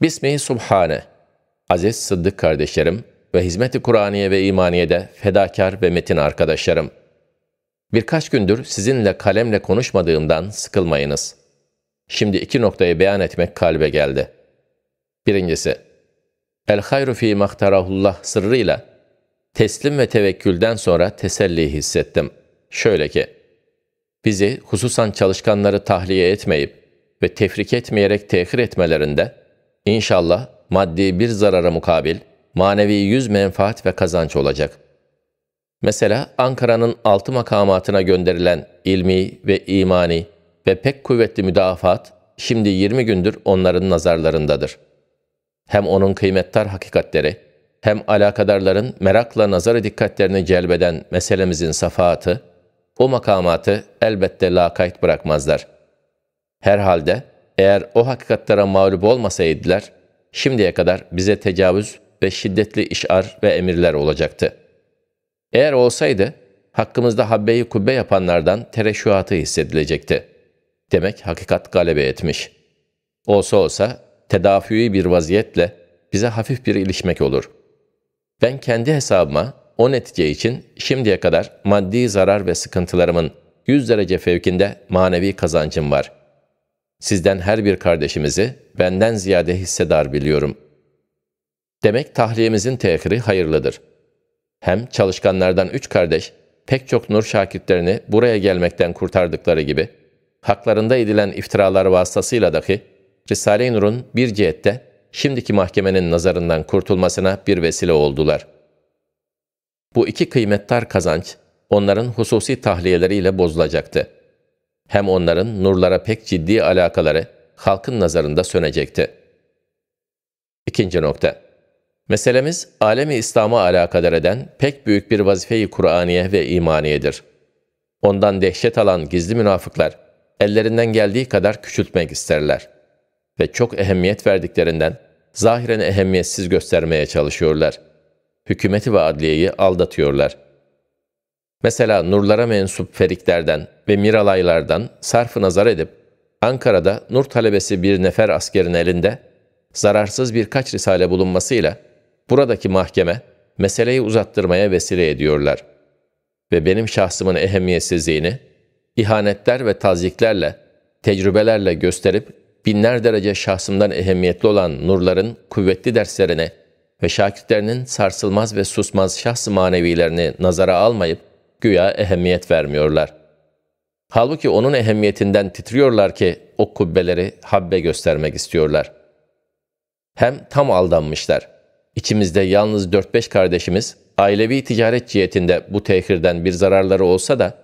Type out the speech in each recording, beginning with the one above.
Bismihi Subhane. Aziz Sıddık kardeşlerim ve Hizmeti Kur'aniye ve İmaniye'de fedakar ve metin arkadaşlarım. Birkaç gündür sizinle kalemle konuşmadığımdan sıkılmayınız. Şimdi iki noktayı beyan etmek kalbe geldi. Birincisi, El hayru fî mahtarahullah sırrıyla teslim ve tevekkülden sonra teselli hissettim. Şöyle ki, bizi hususan çalışkanları tahliye etmeyip ve tefrik etmeyerek tehir etmelerinde İnşallah maddi bir zarara mukabil manevi yüz menfaat ve kazanç olacak. Mesela Ankara'nın altı makamatına gönderilen ilmi ve imani ve pek kuvvetli müdafaat şimdi 20 gündür onların nazarlarındadır. Hem onun kıymettar hakikatleri, hem alakadarların merakla nazarı dikkatlerini celbeden meselemizin safaatı, o makamatı elbette lakayt bırakmazlar. Herhalde eğer o hakikatlere mağlup olmasaydılar, şimdiye kadar bize tecavüz ve şiddetli işar ve emirler olacaktı. Eğer olsaydı, hakkımızda habbeyi kubbe yapanlardan tereşüatı hissedilecekti. Demek hakikat galebe etmiş. Olsa olsa tedafüyü bir vaziyetle bize hafif bir ilişmek olur. Ben kendi hesabıma o netice için şimdiye kadar maddi zarar ve sıkıntılarımın 100 derece fevkinde manevi kazancım var.'' Sizden her bir kardeşimizi benden ziyade hissedar biliyorum. Demek tahliyemizin tehri hayırlıdır. Hem çalışkanlardan üç kardeş, pek çok nur şakirtlerini buraya gelmekten kurtardıkları gibi, haklarında edilen iftiralar vasıtasıyla dahi, Risale-i Nur'un bir cihette, şimdiki mahkemenin nazarından kurtulmasına bir vesile oldular. Bu iki kıymettar kazanç, onların hususi tahliyeleriyle bozulacaktı.'' hem onların nurlara pek ciddi alakaları halkın nazarında sönecekti. İkinci nokta. Meselemiz, alemi İslam'a alakadar eden pek büyük bir vazifeyi Kur'aniye ve imaniyedir. Ondan dehşet alan gizli münafıklar, ellerinden geldiği kadar küçültmek isterler. Ve çok ehemmiyet verdiklerinden, zahiren ehemmiyetsiz göstermeye çalışıyorlar. Hükümeti ve adliyeyi aldatıyorlar.'' Mesela nurlara mensup feriklerden ve miralaylardan sarf nazar edip Ankara'da nur talebesi bir nefer askerin elinde zararsız birkaç risale bulunmasıyla buradaki mahkeme meseleyi uzattırmaya vesile ediyorlar. Ve benim şahsımın ehemmiyetsizliğini ihanetler ve taziklerle, tecrübelerle gösterip binler derece şahsımdan ehemmiyetli olan nurların kuvvetli derslerine ve şakirtlerinin sarsılmaz ve susmaz şahs manevilerini nazara almayıp güya ehemmiyet vermiyorlar. Halbuki onun ehemmiyetinden titriyorlar ki o kubbeleri habbe göstermek istiyorlar. Hem tam aldanmışlar. İçimizde yalnız 4-5 kardeşimiz ailevi ticaret cihetinde bu tehirden bir zararları olsa da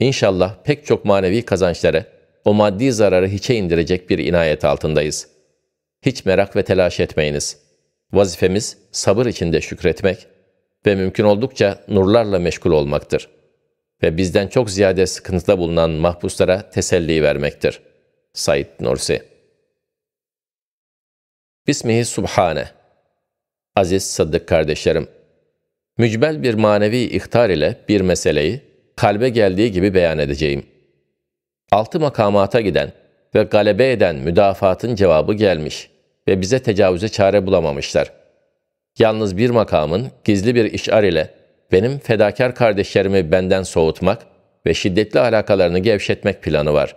inşallah pek çok manevi kazançları o maddi zararı hiçe indirecek bir inayet altındayız. Hiç merak ve telaş etmeyiniz. Vazifemiz sabır içinde şükretmek ve mümkün oldukça nurlarla meşgul olmaktır.'' ve bizden çok ziyade sıkıntıda bulunan mahpuslara teselli vermektir. Said Nursi Bismihi Subhane Aziz Sıddık kardeşlerim, mücbel bir manevi ihtar ile bir meseleyi kalbe geldiği gibi beyan edeceğim. Altı makamata giden ve galebe eden müdafatın cevabı gelmiş ve bize tecavüze çare bulamamışlar. Yalnız bir makamın gizli bir işar ile benim fedakar kardeşlerimi benden soğutmak ve şiddetli alakalarını gevşetmek planı var.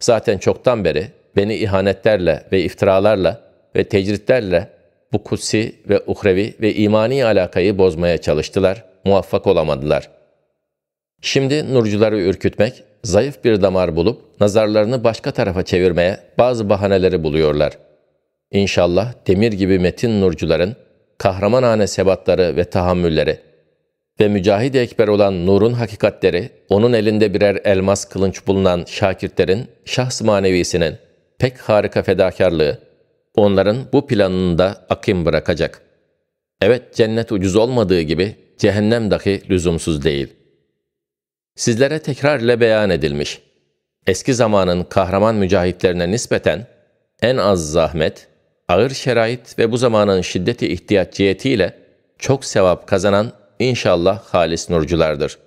Zaten çoktan beri beni ihanetlerle ve iftiralarla ve tecritlerle bu kutsi ve uhrevi ve imani alakayı bozmaya çalıştılar, muvaffak olamadılar. Şimdi nurcuları ürkütmek, zayıf bir damar bulup nazarlarını başka tarafa çevirmeye bazı bahaneleri buluyorlar. İnşallah demir gibi metin nurcuların kahramanane sebatları ve tahammülleri ve mücahid ekber olan nurun hakikatleri, onun elinde birer elmas kılınç bulunan şakirtlerin şahs manevisinin pek harika fedakarlığı, onların bu planını da akim bırakacak. Evet cennet ucuz olmadığı gibi cehennem dahi lüzumsuz değil. Sizlere tekrar tekrarla beyan edilmiş. Eski zamanın kahraman mücahitlerine nispeten en az zahmet, ağır şerait ve bu zamanın şiddeti ihtiyaç cihetiyle çok sevap kazanan inşallah halis nurculardır.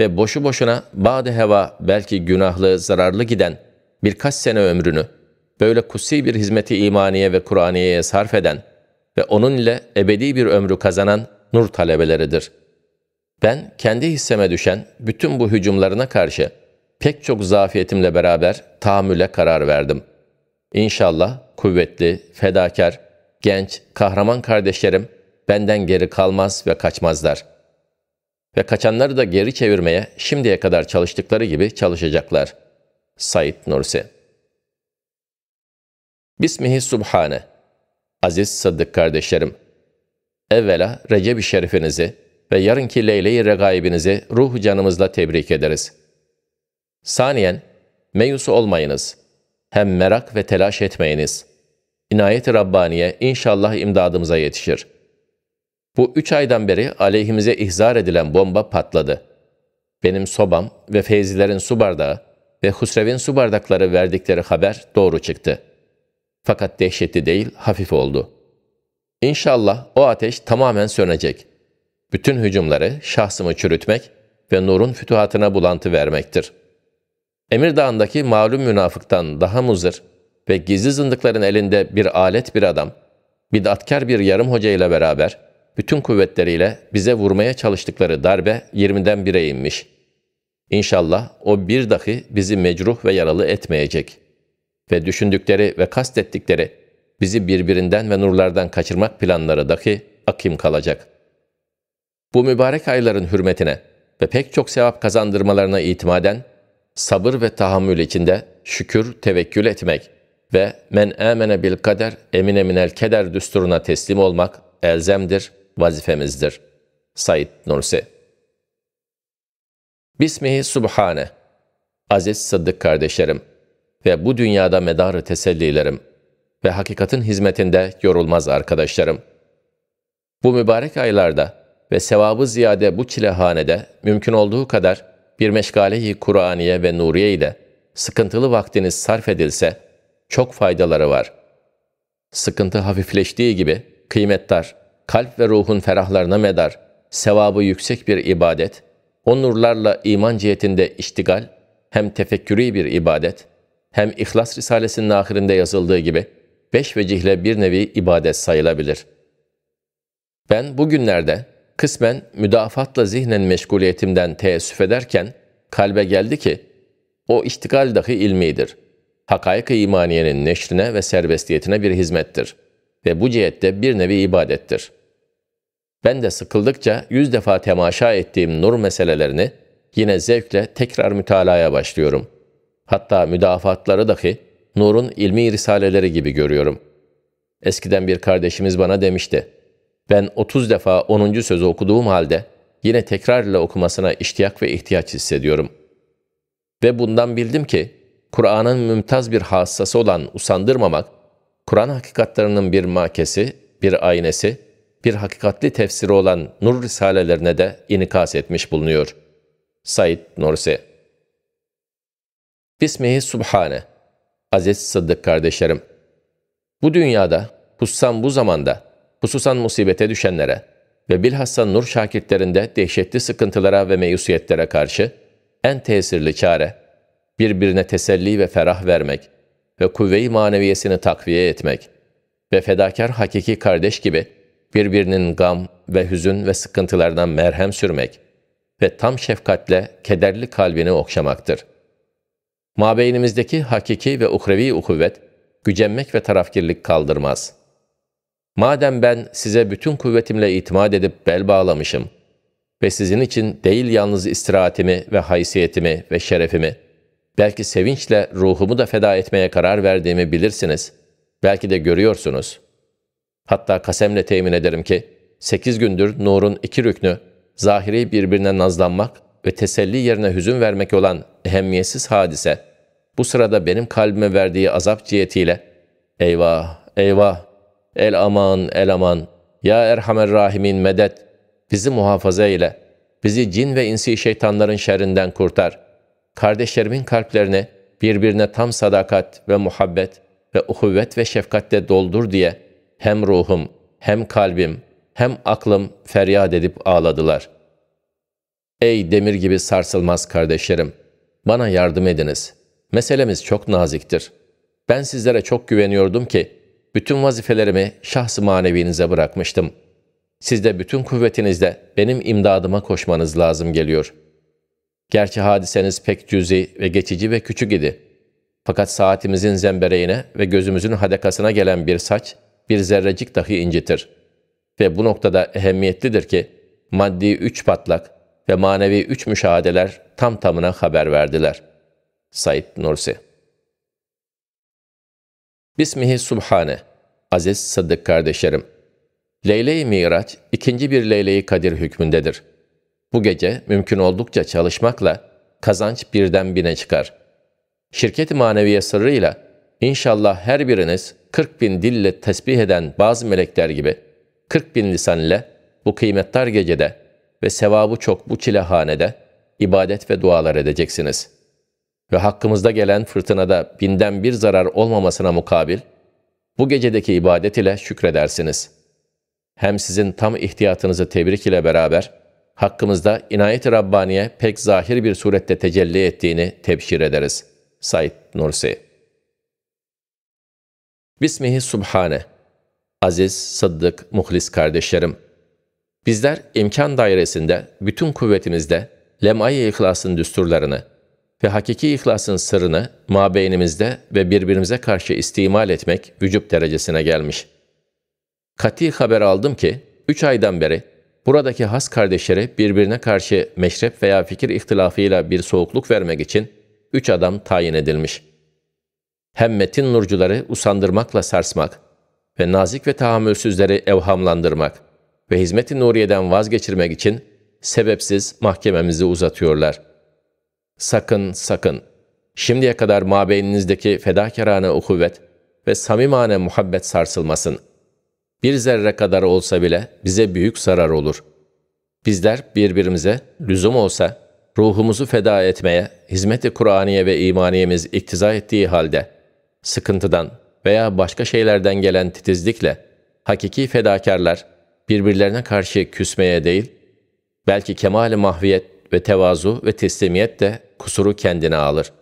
Ve boşu boşuna bade heva belki günahlı, zararlı giden birkaç sene ömrünü böyle kutsi bir hizmeti imaniye ve Kur'aniye'ye sarf eden ve onun ile ebedi bir ömrü kazanan nur talebeleridir. Ben kendi hisseme düşen bütün bu hücumlarına karşı pek çok zafiyetimle beraber tahammüle karar verdim. İnşallah kuvvetli, fedakar, genç, kahraman kardeşlerim benden geri kalmaz ve kaçmazlar. Ve kaçanları da geri çevirmeye şimdiye kadar çalıştıkları gibi çalışacaklar. Said Nursi Bismihi Subhane Aziz Sıddık kardeşlerim, evvela Recep-i Şerifinizi ve yarınki Leyle-i Regaibinizi ruh canımızla tebrik ederiz. Saniyen, meyus olmayınız. Hem merak ve telaş etmeyiniz. İnayet-i Rabbaniye inşallah imdadımıza yetişir. Bu üç aydan beri aleyhimize ihzar edilen bomba patladı. Benim sobam ve Feyzilerin su bardağı ve Husrev'in su bardakları verdikleri haber doğru çıktı. Fakat dehşetli değil, hafif oldu. İnşallah o ateş tamamen sönecek. Bütün hücumları şahsımı çürütmek ve nurun fütuhatına bulantı vermektir. Emir Dağı'ndaki malum münafıktan daha muzır ve gizli zındıkların elinde bir alet bir adam, bidatkar bir yarım hoca ile beraber bütün kuvvetleriyle bize vurmaya çalıştıkları darbe 20'den 1'e inmiş. İnşallah o bir dahi bizi mecruh ve yaralı etmeyecek. Ve düşündükleri ve kastettikleri bizi birbirinden ve nurlardan kaçırmak planları dahi akim kalacak. Bu mübarek ayların hürmetine ve pek çok sevap kazandırmalarına itimaden sabır ve tahammül içinde şükür, tevekkül etmek ve men amene bil kader emin eminel keder düsturuna teslim olmak elzemdir vazifemizdir. Said Nursi Bismihi Subhane Aziz Sıddık kardeşlerim ve bu dünyada medarı tesellilerim ve hakikatin hizmetinde yorulmaz arkadaşlarım. Bu mübarek aylarda ve sevabı ziyade bu çilehanede mümkün olduğu kadar bir meşgale-i Kur'aniye ve Nuriye ile sıkıntılı vaktiniz sarf edilse çok faydaları var. Sıkıntı hafifleştiği gibi kıymetdar, kalp ve ruhun ferahlarına medar, sevabı yüksek bir ibadet, o nurlarla iman cihetinde iştigal, hem tefekkürü bir ibadet, hem İhlas Risalesi'nin ahirinde yazıldığı gibi beş vecihle bir nevi ibadet sayılabilir. Ben bugünlerde kısmen müdafatla zihnen meşguliyetimden teessüf ederken kalbe geldi ki o iştigal dahi ilmidir. Hakayık-ı imaniyenin neşrine ve serbestiyetine bir hizmettir ve bu cihette bir nevi ibadettir.'' Ben de sıkıldıkça yüz defa temaşa ettiğim nur meselelerini yine zevkle tekrar mütalaya başlıyorum. Hatta müdafatları dahi nurun ilmi risaleleri gibi görüyorum. Eskiden bir kardeşimiz bana demişti. Ben 30 defa 10. sözü okuduğum halde yine tekrarla okumasına iştiyak ve ihtiyaç hissediyorum. Ve bundan bildim ki Kur'an'ın mümtaz bir hassası olan usandırmamak, Kur'an hakikatlerinin bir makesi, bir aynesi bir hakikatli tefsiri olan Nur Risalelerine de inikas etmiş bulunuyor. Said Nursi Bismihi Subhane Aziz Sıddık kardeşlerim, bu dünyada, hususan bu zamanda, hususan musibete düşenlere ve bilhassa nur şakirtlerinde dehşetli sıkıntılara ve meyusiyetlere karşı en tesirli çare, birbirine teselli ve ferah vermek ve kuvve-i maneviyesini takviye etmek ve fedakar hakiki kardeş gibi birbirinin gam ve hüzün ve sıkıntılardan merhem sürmek ve tam şefkatle kederli kalbini okşamaktır. Mabeynimizdeki hakiki ve uhrevi ukuvvet, gücenmek ve tarafgirlik kaldırmaz. Madem ben size bütün kuvvetimle itimat edip bel bağlamışım ve sizin için değil yalnız istirahatimi ve haysiyetimi ve şerefimi, belki sevinçle ruhumu da feda etmeye karar verdiğimi bilirsiniz, belki de görüyorsunuz.'' Hatta kasemle temin ederim ki, sekiz gündür nurun iki rüknü, zahiri birbirine nazlanmak ve teselli yerine hüzün vermek olan ehemmiyetsiz hadise, bu sırada benim kalbime verdiği azap cihetiyle, eyvah, eyvah, el aman, el aman, ya Erhamer Rahimin medet, bizi muhafaza ile bizi cin ve insi şeytanların şerrinden kurtar. Kardeşlerimin kalplerini birbirine tam sadakat ve muhabbet ve uhuvvet ve şefkatle doldur diye hem ruhum, hem kalbim, hem aklım feryat edip ağladılar. Ey demir gibi sarsılmaz kardeşlerim, bana yardım ediniz. Meselemiz çok naziktir. Ben sizlere çok güveniyordum ki, bütün vazifelerimi şahs-ı manevinize bırakmıştım. Siz de bütün kuvvetinizle benim imdadıma koşmanız lazım geliyor. Gerçi hadiseniz pek cüzi ve geçici ve küçük idi. Fakat saatimizin zembereğine ve gözümüzün hadekasına gelen bir saç, bir zerrecik dahi incitir. Ve bu noktada ehemmiyetlidir ki maddi üç patlak ve manevi üç müşahedeler tam tamına haber verdiler. Said Nursi Bismihi Subhane Aziz Sıddık kardeşlerim Leyle-i Miraç ikinci bir Leyle-i Kadir hükmündedir. Bu gece mümkün oldukça çalışmakla kazanç birden bine çıkar. Şirket-i maneviye sırrıyla İnşallah her biriniz 40 bin dille tesbih eden bazı melekler gibi 40 bin lisan ile bu kıymetli gecede ve sevabı çok bu çilehanede ibadet ve dualar edeceksiniz. Ve hakkımızda gelen fırtınada binden bir zarar olmamasına mukabil, bu gecedeki ibadet ile şükredersiniz. Hem sizin tam ihtiyatınızı tebrik ile beraber, hakkımızda inayet-i Rabbaniye pek zahir bir surette tecelli ettiğini tebşir ederiz. Said Nursi Bismihi Subhane. Aziz, Sıddık, Muhlis kardeşlerim. Bizler imkan dairesinde bütün kuvvetimizde lemay-i ihlasın düsturlarını ve hakiki ihlasın sırrını mabeynimizde ve birbirimize karşı istimal etmek vücut derecesine gelmiş. Kati haber aldım ki, üç aydan beri buradaki has kardeşleri birbirine karşı meşrep veya fikir ihtilafıyla bir soğukluk vermek için üç adam tayin edilmiş.'' hem metin nurcuları usandırmakla sarsmak ve nazik ve tahammülsüzleri evhamlandırmak ve hizmet-i nuriyeden vazgeçirmek için sebepsiz mahkememizi uzatıyorlar. Sakın, sakın! Şimdiye kadar mabeyninizdeki fedakarane ukuvvet ve samimane muhabbet sarsılmasın. Bir zerre kadar olsa bile bize büyük zarar olur. Bizler birbirimize lüzum olsa ruhumuzu feda etmeye, hizmet-i Kur'aniye ve imaniyemiz iktiza ettiği halde sıkıntıdan veya başka şeylerden gelen titizlikle hakiki fedakarlar birbirlerine karşı küsmeye değil, belki kemal-i mahviyet ve tevazu ve teslimiyet de kusuru kendine alır.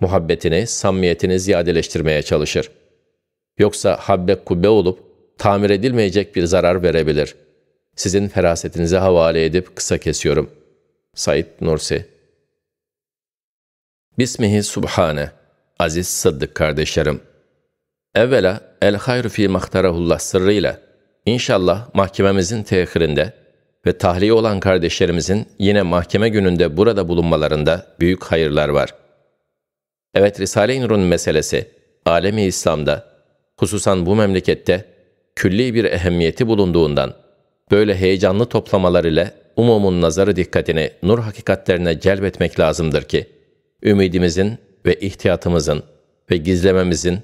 Muhabbetini, samimiyetini ziyadeleştirmeye çalışır. Yoksa habbe kubbe olup tamir edilmeyecek bir zarar verebilir. Sizin ferasetinize havale edip kısa kesiyorum. Said Nursi Bismihi Subhane aziz Sıddık kardeşlerim. Evvela El Hayr fi Mahtarahullah sırrıyla inşallah mahkememizin tehirinde ve tahliye olan kardeşlerimizin yine mahkeme gününde burada bulunmalarında büyük hayırlar var. Evet Risale-i Nur'un meselesi alemi İslam'da hususan bu memlekette külli bir ehemmiyeti bulunduğundan böyle heyecanlı toplamalar ile umumun nazarı dikkatini nur hakikatlerine celbetmek lazımdır ki, ümidimizin ve ihtiyatımızın ve gizlememizin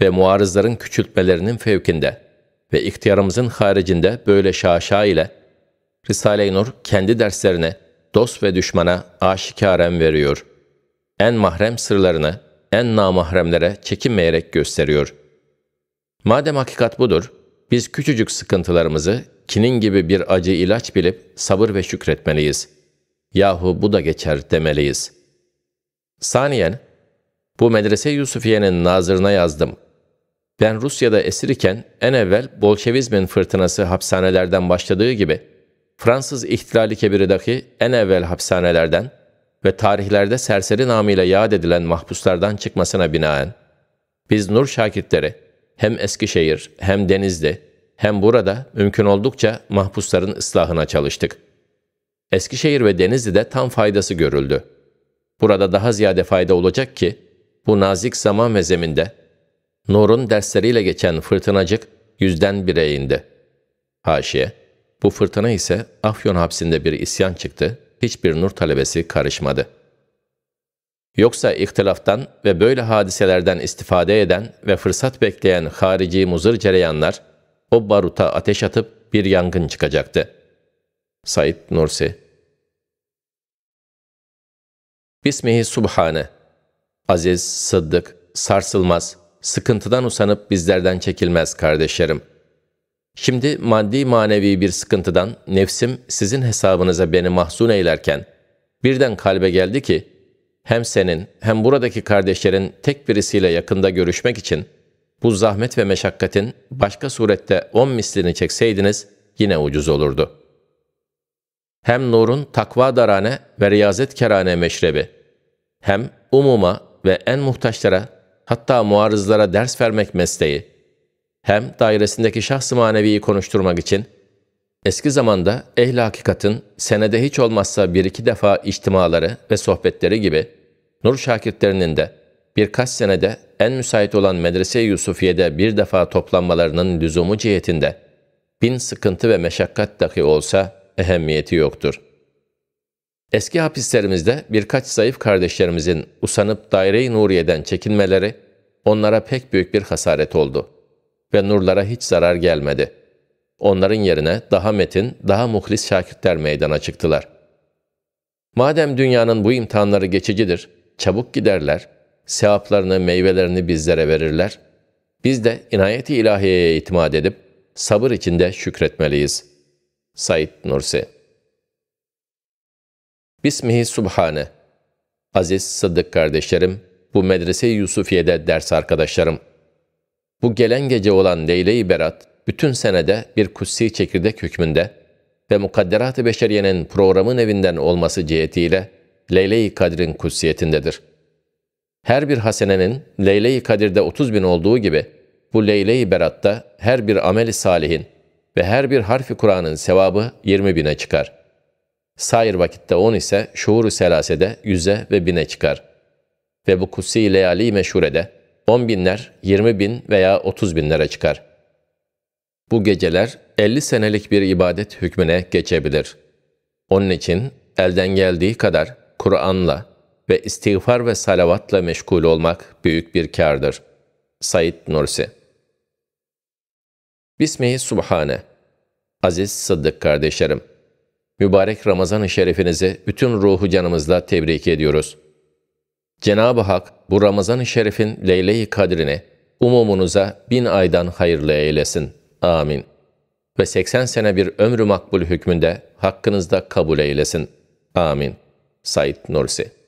ve muarızların küçültmelerinin fevkinde ve ihtiyarımızın haricinde böyle şaşa ile Risale-i Nur kendi derslerini dost ve düşmana aşikaren veriyor. En mahrem sırlarını en namahremlere çekinmeyerek gösteriyor. Madem hakikat budur, biz küçücük sıkıntılarımızı kinin gibi bir acı ilaç bilip sabır ve şükretmeliyiz. Yahu bu da geçer demeliyiz. Saniyen, bu medrese Yusufiye'nin nazırına yazdım. Ben Rusya'da esir iken en evvel Bolşevizmin fırtınası hapishanelerden başladığı gibi Fransız ihtilali kebiridaki en evvel hapishanelerden ve tarihlerde serseri namıyla yad edilen mahpuslardan çıkmasına binaen biz Nur şakirtleri hem Eskişehir hem Denizli hem burada mümkün oldukça mahpusların ıslahına çalıştık. Eskişehir ve Denizli'de tam faydası görüldü. Burada daha ziyade fayda olacak ki bu nazik zaman ve zeminde, Nur'un dersleriyle geçen fırtınacık yüzden bire indi. Haşiye, bu fırtına ise Afyon hapsinde bir isyan çıktı, hiçbir Nur talebesi karışmadı. Yoksa ihtilaftan ve böyle hadiselerden istifade eden ve fırsat bekleyen harici muzır cereyanlar, o baruta ateş atıp bir yangın çıkacaktı. Said Nursi Bismihi Subhane aziz, sıddık, sarsılmaz, sıkıntıdan usanıp bizlerden çekilmez kardeşlerim. Şimdi maddi manevi bir sıkıntıdan nefsim sizin hesabınıza beni mahzun eylerken birden kalbe geldi ki hem senin hem buradaki kardeşlerin tek birisiyle yakında görüşmek için bu zahmet ve meşakkatin başka surette on mislini çekseydiniz yine ucuz olurdu. Hem nurun takva darane ve riyazet kerane meşrebi, hem umuma ve en muhtaçlara hatta muarızlara ders vermek mesleği hem dairesindeki şahs-ı maneviyi konuşturmak için eski zamanda ehl hakikatin senede hiç olmazsa bir iki defa içtimaları ve sohbetleri gibi Nur şakirtlerinin de birkaç senede en müsait olan Medrese-i Yusufiye'de bir defa toplanmalarının lüzumu cihetinde bin sıkıntı ve meşakkat dahi olsa ehemmiyeti yoktur.'' Eski hapislerimizde birkaç zayıf kardeşlerimizin usanıp daire-i Nuriye'den çekinmeleri onlara pek büyük bir hasaret oldu ve nurlara hiç zarar gelmedi. Onların yerine daha metin, daha muhlis şakirtler meydana çıktılar. Madem dünyanın bu imtihanları geçicidir, çabuk giderler, sevaplarını, meyvelerini bizlere verirler, biz de inayeti ilahiyeye itimat edip sabır içinde şükretmeliyiz. Said Nursi Bismihi Subhane. Aziz Sıddık kardeşlerim, bu medrese Yusufiye'de ders arkadaşlarım. Bu gelen gece olan Leyle-i Berat, bütün senede bir kutsi çekirdek hükmünde ve Mukadderat-ı Beşeriye'nin programın evinden olması cihetiyle Leyle-i Kadir'in kutsiyetindedir. Her bir hasenenin Leyle-i Kadir'de 30 bin olduğu gibi, bu Leyle-i Berat'ta her bir ameli salihin ve her bir harfi Kur'an'ın sevabı 20 bine çıkar.'' Sair vakitte on ise şuuru selasede 100'e ve bine çıkar. Ve bu kutsi leali meşhurede on binler, yirmi bin veya otuz binlere çıkar. Bu geceler 50 senelik bir ibadet hükmüne geçebilir. Onun için elden geldiği kadar Kur'an'la ve istiğfar ve salavatla meşgul olmak büyük bir kârdır. Said Nursi Bismihi Subhane Aziz Sıddık kardeşlerim mübarek Ramazan-ı Şerifinizi bütün ruhu canımızla tebrik ediyoruz. Cenab-ı Hak bu Ramazan-ı Şerif'in Leyle-i Kadrini umumunuza bin aydan hayırlı eylesin. Amin. Ve 80 sene bir ömrü makbul hükmünde hakkınızda kabul eylesin. Amin. Said Nursi